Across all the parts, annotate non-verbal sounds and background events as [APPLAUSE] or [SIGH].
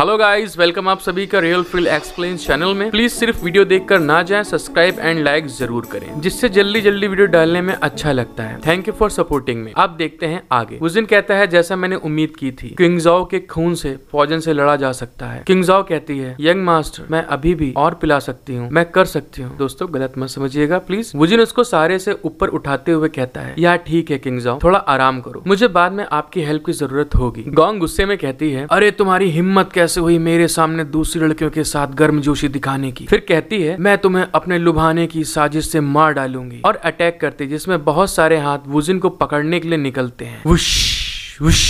Hello guys welcome आप सभी का रियल फील्ड एक्सप्लेन चैनल में प्लीज सिर्फ वीडियो देखकर ना जाएं सब्सक्राइब एंड लाइक जरूर करें जिससे जल्दी जल्दी वीडियो डालने में अच्छा लगता है थैंक यू फॉर सपोर्टिंग में आप देखते हैं आगे उस दिन कहता है जैसा मैंने उम्मीद की थी किंगजाओ के खून से फौजन से लड़ा जा सकता है किंगजाओ कहती है यंग मास्टर मैं अभी भी और पिला सकती हूँ मैं कर सकती हूँ दोस्तों गलत मत समझिएगा प्लीज वुजिन उसको सारे से ऊपर उठाते हुए कहता है यार ठीक है किंगजाओ थोड़ा आराम करो मुझे बाद में आपकी हेल्प की जरूरत होगी गोंग गुस्से में कहती है अरे तुम्हारी हिम्मत कैसे बस हुई मेरे सामने दूसरी लड़कियों के साथ गर्मजोशी दिखाने की फिर कहती है मैं तुम्हें अपने लुभाने की साजिश से मार डालूंगी और अटैक करती जिसमें बहुत सारे हाथ वुजिन को पकड़ने के लिए निकलते हैं वुश वुश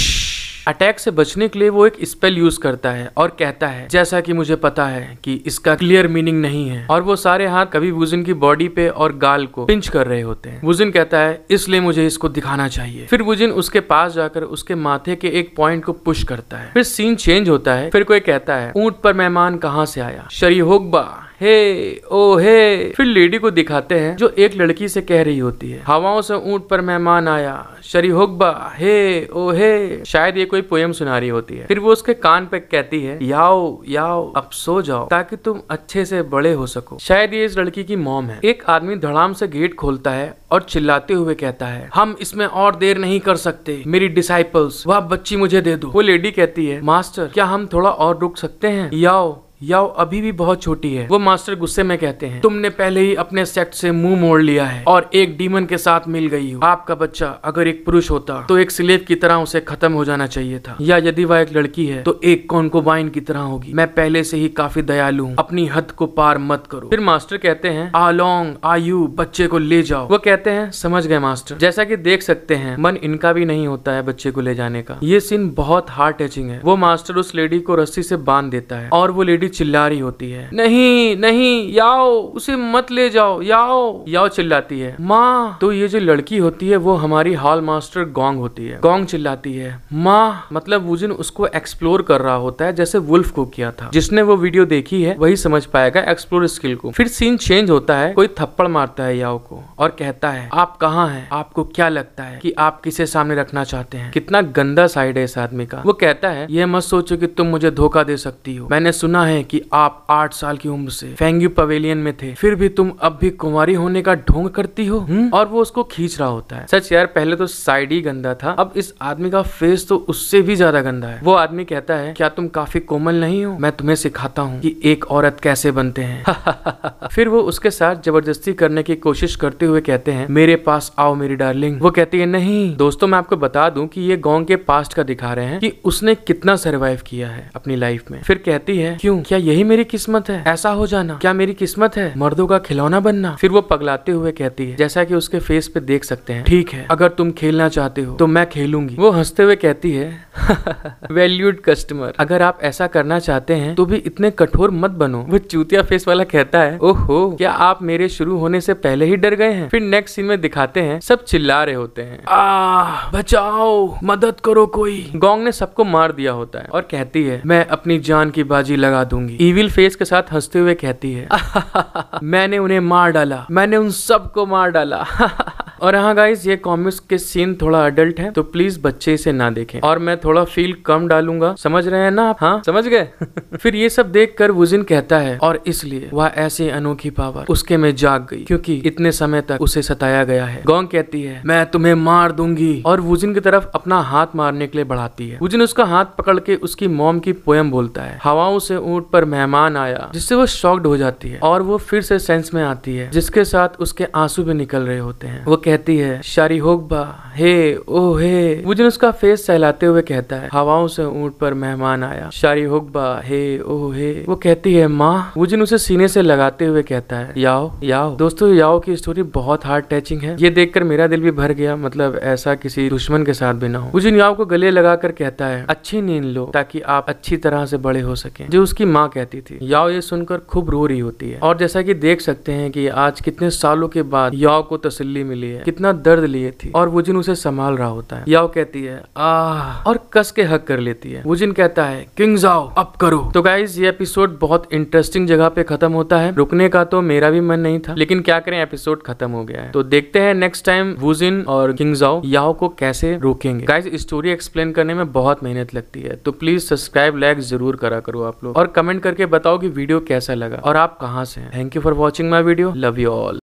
अटैक से बचने के लिए वो एक स्पेल यूज करता है और कहता है जैसा कि मुझे पता है कि इसका क्लियर मीनिंग नहीं है और वो सारे हाथ कभी वुजिन की बॉडी पे और गाल को पिंच कर रहे होते हैं वुजिन कहता है इसलिए मुझे इसको दिखाना चाहिए फिर वुजिन उसके पास जाकर उसके माथे के एक पॉइंट को पुश करता है फिर सीन चेंज होता है फिर कोई कहता है ऊंट पर मेहमान कहाँ से आया होगबा हे ओ हे फिर लेडी को दिखाते हैं जो एक लड़की से कह रही होती है हवाओं से ऊंट पर मेहमान आया शरी होगबा हे ओ हे शायद ये कोई पोयम सुना रही होती है फिर वो उसके कान पे कहती है याओ याओ अब सो जाओ ताकि तुम अच्छे से बड़े हो सको शायद ये इस लड़की की मोम है एक आदमी धड़ाम से गेट खोलता है और चिल्लाते हुए कहता है हम इसमें और देर नहीं कर सकते मेरी डिसाइपल्स वह बच्ची मुझे दे दो वो लेडी कहती है मास्टर क्या हम थोड़ा और रुक सकते हैं याओ या अभी भी बहुत छोटी है वो मास्टर गुस्से में कहते हैं तुमने पहले ही अपने सेक्ट से मुंह मोड़ लिया है और एक डीमन के साथ मिल गई हो आपका बच्चा अगर एक पुरुष होता तो एक स्लेव की तरह उसे खत्म हो जाना चाहिए था या यदि वह एक लड़की है तो एक कौन को वाइन की तरह होगी मैं पहले से ही काफी दयालु हूँ अपनी हद को पार मत करो फिर मास्टर कहते हैं आलोंग आयु बच्चे को ले जाओ वो कहते हैं समझ गए मास्टर जैसा की देख सकते हैं मन इनका भी नहीं होता है बच्चे को ले जाने का ये सीन बहुत हार्ट टचिंग है वो मास्टर उस लेडी को रस्सी से बांध देता है और वो लेडी चिल्ला रही होती है नहीं नहीं याओ उसे मत ले जाओ याओ याओ चिल्लाती है माँ तो ये जो लड़की होती है वो हमारी हॉल मास्टर गोंग होती है गोंग चिल्लाती है माँ मतलब वुजिन उसको एक्सप्लोर कर रहा होता है जैसे वुल्फ को किया था जिसने वो वीडियो देखी है वही समझ पाएगा एक्सप्लोर स्किल को फिर सीन चेंज होता है कोई थप्पड़ मारता है याओ को और कहता है आप कहाँ है आपको क्या लगता है कि आप किसे सामने रखना चाहते हैं कितना गंदा साइड है इस आदमी का वो कहता है यह मत सोचो की तुम मुझे धोखा दे सकती हो मैंने सुना है हैं कि आप आठ साल की उम्र से फेंग्यू पवेलियन में थे फिर भी तुम अब भी कुंवारी होने का ढोंग करती हो हुँ? हम्म। और वो उसको खींच रहा होता है सच यार पहले तो साइड ही गंदा था अब इस आदमी का फेस तो उससे भी ज्यादा गंदा है वो आदमी कहता है क्या तुम काफी कोमल नहीं हो मैं तुम्हें सिखाता हूँ की एक औरत कैसे बनते हैं [LAUGHS] फिर वो उसके साथ जबरदस्ती करने की कोशिश करते हुए कहते हैं मेरे पास आओ मेरी डार्लिंग वो कहती है नहीं दोस्तों मैं आपको बता दूं कि ये गांव के पास्ट का दिखा रहे हैं कि उसने कितना सरवाइव किया है अपनी लाइफ में फिर कहती है क्यों क्या यही मेरी किस्मत है ऐसा हो जाना क्या मेरी किस्मत है मर्दों का खिलौना बनना फिर वो पगलाते हुए कहती है जैसा कि उसके फेस पे देख सकते हैं ठीक है अगर तुम खेलना चाहते हो तो मैं खेलूंगी वो हंसते हुए कहती है वैल्यूड [LAUGHS] कस्टमर अगर आप ऐसा करना चाहते हैं तो भी इतने कठोर मत बनो वो चूतिया फेस वाला कहता है ओहो क्या आप मेरे शुरू होने से पहले ही डर गए हैं फिर नेक्स्ट सीन में दिखाते हैं सब चिल्ला रहे होते हैं आ बचाओ मदद करो कोई गोंग ने सबको मार दिया होता है और कहती है मैं अपनी जान की बाजी लगा दू दूंगी इविल फेस के साथ हंसते हुए कहती है [LAUGHS] मैंने उन्हें मार डाला मैंने उन सबको मार डाला [LAUGHS] और हाँ गाइज ये कॉमिक्स के सीन थोड़ा अडल्ट है तो प्लीज बच्चे इसे ना देखें और मैं थोड़ा फील कम डालूंगा समझ रहे हैं ना आप हाँ समझ गए [LAUGHS] फिर ये सब देख कर वुजिन कहता है और इसलिए वह ऐसी अनोखी पावर उसके में जाग गई क्योंकि इतने समय तक उसे सताया गया है गोंग कहती है मैं तुम्हें मार दूंगी और वुजिन की तरफ अपना हाथ मारने के लिए बढ़ाती है वुजिन उसका हाथ पकड़ के उसकी मोम की पोयम बोलता है हवाओं से ऊंट पर मेहमान आया जिससे वो शॉक्ड हो जाती है और वो फिर से सेंस में आती है जिसके साथ उसके आंसू भी निकल रहे होते हैं वो कहती है शारी होगबा हे ओ हे मुझे उसका फेस सहलाते हुए कहता है हवाओं से ऊंट पर मेहमान आया शारी होगबा हे ओ हे वो कहती है माँ जिन उसे सीने से लगाते हुए कहता है याओ याओ दोस्तों याओ की स्टोरी बहुत हार्ड टचिंग है ये देखकर मेरा दिल भी भर गया मतलब ऐसा किसी दुश्मन के साथ भी ना हो मुजन याओ को गले लगाकर कहता है अच्छी नींद लो ताकि आप अच्छी तरह से बड़े हो सके जो उसकी माँ कहती थी याओ ये सुनकर खूब रो रही होती है और जैसा की देख सकते हैं की आज कितने सालों के बाद याओ को तसली मिली है है कितना दर्द लिए थी और वो जिन उसे संभाल रहा होता है याओ कहती है आ और कस के हक कर लेती है वो जिन कहता है किंग जाओ अब करो तो गाइज ये एपिसोड बहुत इंटरेस्टिंग जगह पे खत्म होता है रुकने का तो मेरा भी मन नहीं था लेकिन क्या करें एपिसोड खत्म हो गया है तो देखते हैं नेक्स्ट टाइम वुजिन और किंग जाओ याओ को कैसे रोकेंगे गाइज स्टोरी एक्सप्लेन करने में बहुत मेहनत लगती है तो प्लीज सब्सक्राइब लाइक जरूर करा करो आप लोग और कमेंट करके बताओ कि वीडियो कैसा लगा और आप कहाँ से हैं thank you for watching my video love you all